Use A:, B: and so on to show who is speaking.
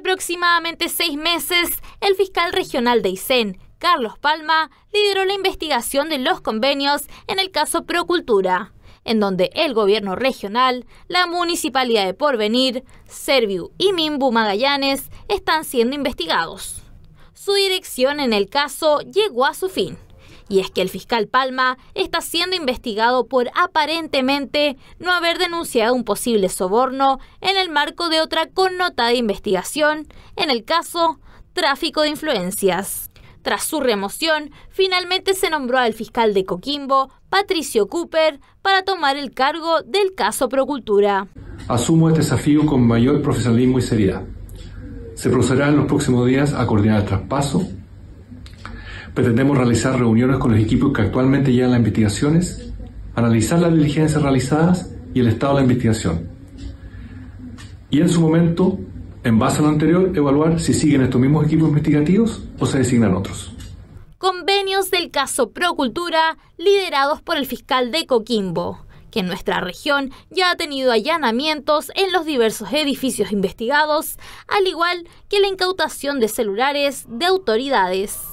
A: aproximadamente seis meses, el fiscal regional de Aysén, Carlos Palma, lideró la investigación de los convenios en el caso Procultura, en donde el gobierno regional, la municipalidad de Porvenir, Serviu y Mimbu Magallanes están siendo investigados. Su dirección en el caso llegó a su fin. Y es que el fiscal Palma está siendo investigado por aparentemente no haber denunciado un posible soborno en el marco de otra connotada investigación, en el caso tráfico de influencias. Tras su remoción, finalmente se nombró al fiscal de Coquimbo, Patricio Cooper, para tomar el cargo del caso Procultura.
B: Asumo este desafío con mayor profesionalismo y seriedad. Se procederá en los próximos días a coordinar el traspaso Pretendemos realizar reuniones con los equipos que actualmente llevan las investigaciones, analizar las diligencias realizadas y el estado de la investigación. Y en su momento, en base a lo anterior, evaluar si siguen estos mismos equipos investigativos o se designan otros.
A: Convenios del caso Procultura liderados por el fiscal de Coquimbo que en nuestra región ya ha tenido allanamientos en los diversos edificios investigados, al igual que la incautación de celulares de autoridades.